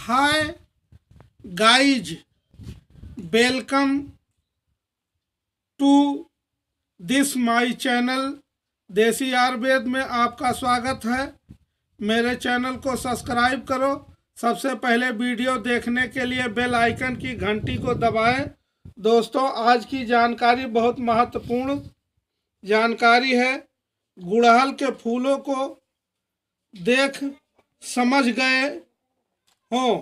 hi guys welcome to this my channel Desi Ayurved में आपका स्वागत है मेरे चैनल को सब्सक्राइब करो सबसे पहले वीडियो देखने के लिए बेल आइकन की घंटी को दबाएं दोस्तों आज की जानकारी बहुत महत्वपूर्ण जानकारी है गुड़हल के फूलों को देख समझ गए हों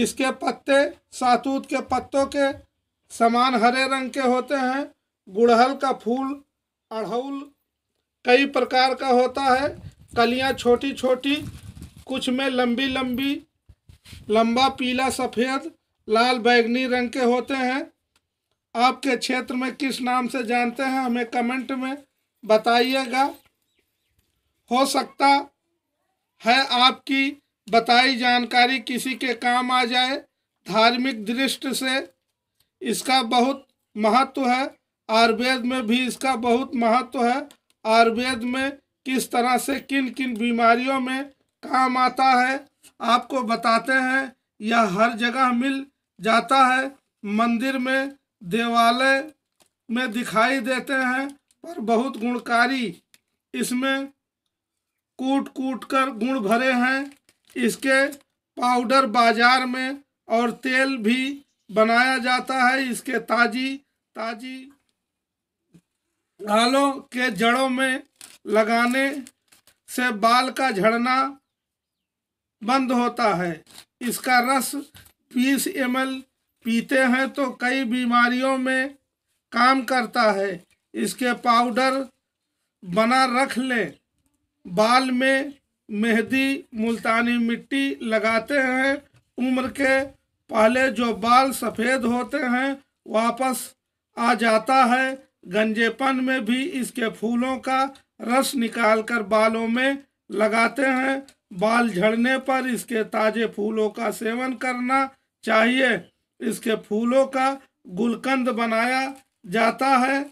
इसके पत्ते सातूत के पत्तों के समान हरे रंग के होते हैं गुड़हल का फूल अड़हुल कई प्रकार का होता है कलियां छोटी छोटी कुछ में लंबी लंबी लंबा पीला सफ़ेद लाल बैगनी रंग के होते हैं आपके क्षेत्र में किस नाम से जानते हैं हमें कमेंट में बताइएगा हो सकता है आपकी बताई जानकारी किसी के काम आ जाए धार्मिक दृष्टि से इसका बहुत महत्व है आयुर्वेद में भी इसका बहुत महत्व है आयुर्वेद में किस तरह से किन किन बीमारियों में काम आता है आपको बताते हैं यह हर जगह मिल जाता है मंदिर में देवालय में दिखाई देते हैं पर बहुत गुणकारी इसमें कूट कूट कर गुण भरे हैं इसके पाउडर बाजार में और तेल भी बनाया जाता है इसके ताजी ताजी आलों के जड़ों में लगाने से बाल का झड़ना बंद होता है इसका रस 20 एम पीते हैं तो कई बीमारियों में काम करता है इसके पाउडर बना रख लें बाल में मेहंदी मुल्तानी मिट्टी लगाते हैं उम्र के पहले जो बाल सफ़ेद होते हैं वापस आ जाता है गंजेपन में भी इसके फूलों का रस निकाल कर बालों में लगाते हैं बाल झड़ने पर इसके ताजे फूलों का सेवन करना चाहिए इसके फूलों का गुलकंद बनाया जाता है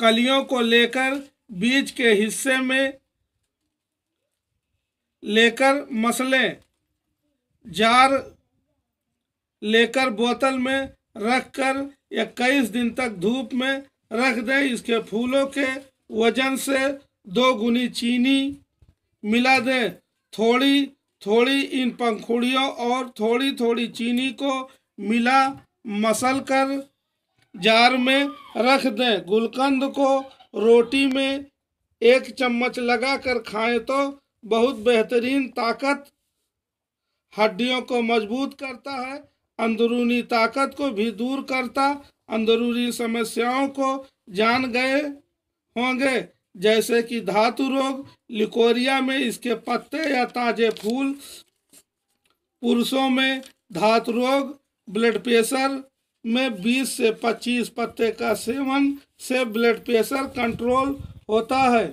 कलियों को लेकर बीज के हिस्से में लेकर मसले जार लेकर बोतल में रख कर इक्कीस दिन तक धूप में रख दें इसके फूलों के वजन से दो गुनी चीनी मिला दें थोड़ी थोड़ी इन पंखुड़ियों और थोड़ी थोड़ी चीनी को मिला मसल कर जार में रख दें गुलकंद को रोटी में एक चम्मच लगा कर खाएँ तो बहुत बेहतरीन ताकत हड्डियों को मजबूत करता है अंदरूनी ताकत को भी दूर करता अंदरूनी समस्याओं को जान गए होंगे जैसे कि धातु रोग लिकोरिया में इसके पत्ते या ताजे फूल पुरुषों में धातु रोग ब्लड प्रेशर में 20 से 25 पत्ते का सेवन से ब्लड प्रेशर कंट्रोल होता है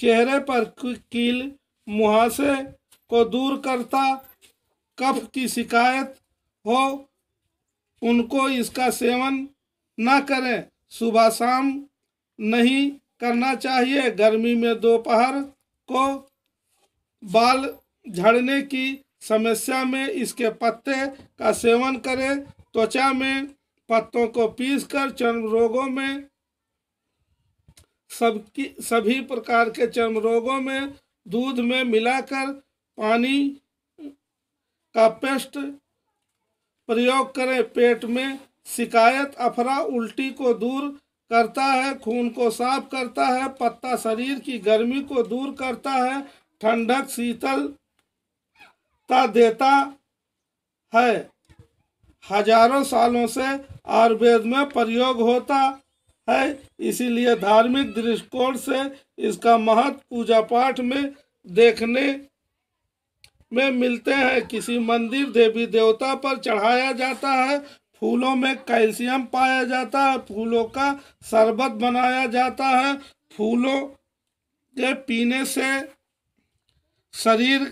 चेहरे पर कील मुहासे को दूर करता कफ की शिकायत हो उनको इसका सेवन ना करें सुबह शाम नहीं करना चाहिए गर्मी में दोपहर को बाल झड़ने की समस्या में इसके पत्ते का सेवन करें त्वचा में पत्तों को पीसकर चर्म रोगों में सबकी सभी प्रकार के चर्म रोगों में दूध में मिलाकर पानी का पेस्ट प्रयोग करें पेट में शिकायत अफरा उल्टी को दूर करता है खून को साफ करता है पत्ता शरीर की गर्मी को दूर करता है ठंडक शीतलता देता है हजारों सालों से आयुर्वेद में प्रयोग होता है इसीलिए धार्मिक दृष्टिकोण से इसका महत्व पूजा पाठ में देखने में मिलते हैं किसी मंदिर देवी देवता पर चढ़ाया जाता है फूलों में कैल्शियम पाया जाता है फूलों का शरबत बनाया जाता है फूलों के पीने से शरीर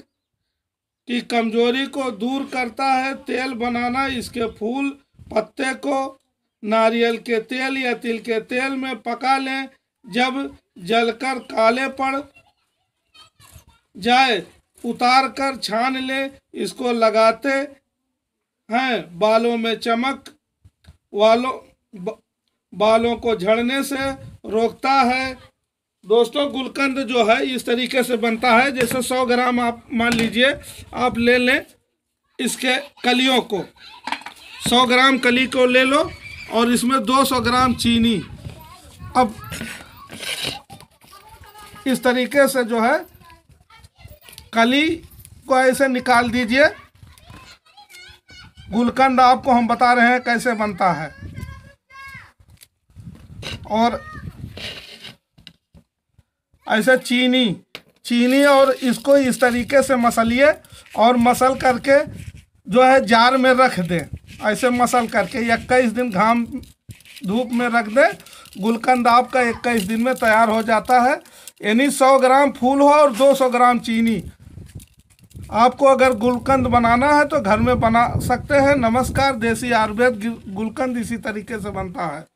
की कमजोरी को दूर करता है तेल बनाना इसके फूल पत्ते को नारियल के तेल या तिल के तेल में पका लें जब जलकर काले पड़ जाए उतार कर छान लें इसको लगाते हैं बालों में चमक वालों बालों को झड़ने से रोकता है दोस्तों गुलकंद जो है इस तरीके से बनता है जैसे 100 ग्राम आप मान लीजिए आप ले लें इसके कलियों को 100 ग्राम कली को ले लो और इसमें 200 ग्राम चीनी अब इस तरीके से जो है कली को ऐसे निकाल दीजिए गुलकंद आपको हम बता रहे हैं कैसे बनता है और ऐसे चीनी चीनी और इसको इस तरीके से मसलिए और मसल करके जो है जार में रख दें ऐसे मसल करके इक्कीस दिन घाम धूप में रख दें गुलकंद आपका इक्कीस दिन में तैयार हो जाता है यानी सौ ग्राम फूल हो और दो सौ ग्राम चीनी आपको अगर गुलकंद बनाना है तो घर में बना सकते हैं नमस्कार देसी आयुर्वेद गुलकंद इसी तरीके से बनता है